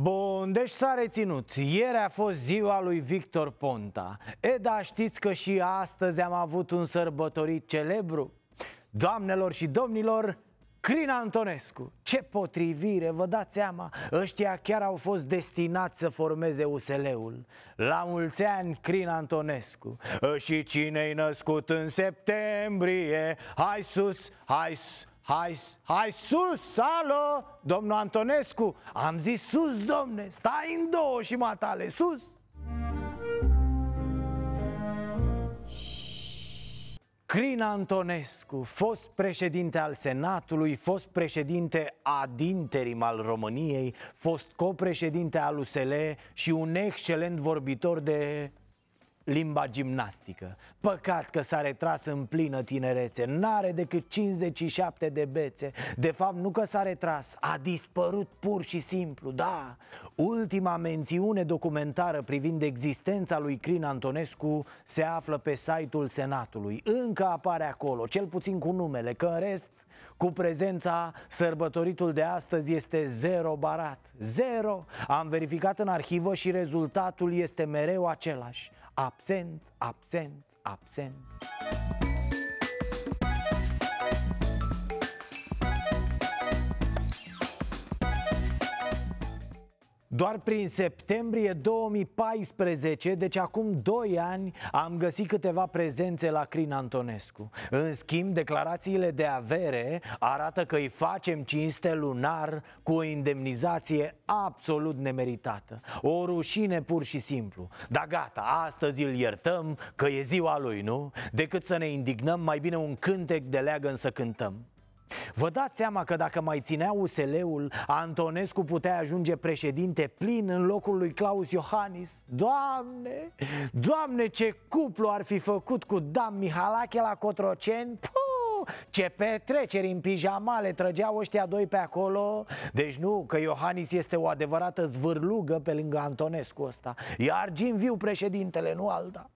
Bun, deci s-a reținut. Ieri a fost ziua lui Victor Ponta. E, da, știți că și astăzi am avut un sărbătorit celebru? Doamnelor și domnilor, Crina Antonescu. Ce potrivire, vă dați seama, ăștia chiar au fost destinați să formeze USL-ul. La mulți ani, Crina Antonescu. Și cine-i născut în septembrie, hai sus, hai sus. Hai, hai sus, salo, domnul Antonescu Am zis sus, domne, stai în două și matale, sus Crin Antonescu, fost președinte al Senatului, fost președinte ad interim al României, fost copreședinte al USL și un excelent vorbitor de limba gimnastică. Păcat că s-a retras în plină tinerețe, n-are decât 57 de bețe. De fapt, nu că s-a retras, a dispărut pur și simplu, da. Ultima mențiune documentară privind existența lui Crin Antonescu se află pe site-ul Senatului. Încă apare acolo, cel puțin cu numele, că în rest, cu prezența, sărbătoritul de astăzi este zero barat. Zero! Am verificat în arhivă și rezultatul este mereu același. Absent, absent, absent. Doar prin septembrie 2014, deci acum 2 ani, am găsit câteva prezențe la Crin Antonescu. În schimb, declarațiile de avere arată că îi facem cinste lunar cu o indemnizație absolut nemeritată. O rușine pur și simplu. Da gata, astăzi îl iertăm că e ziua lui, nu? Decât să ne indignăm, mai bine un cântec de leagă să cântăm. Vă dați seama că dacă mai ținea USL-ul, Antonescu putea ajunge președinte plin în locul lui Claus Iohannis? Doamne, doamne ce cuplu ar fi făcut cu Dan Mihalache la Cotroceni? Puh, ce petreceri în pijamale trăgeau ăștia doi pe acolo Deci nu, că Iohannis este o adevărată zvârlugă pe lângă Antonescu ăsta E Jim viu președintele, nu alta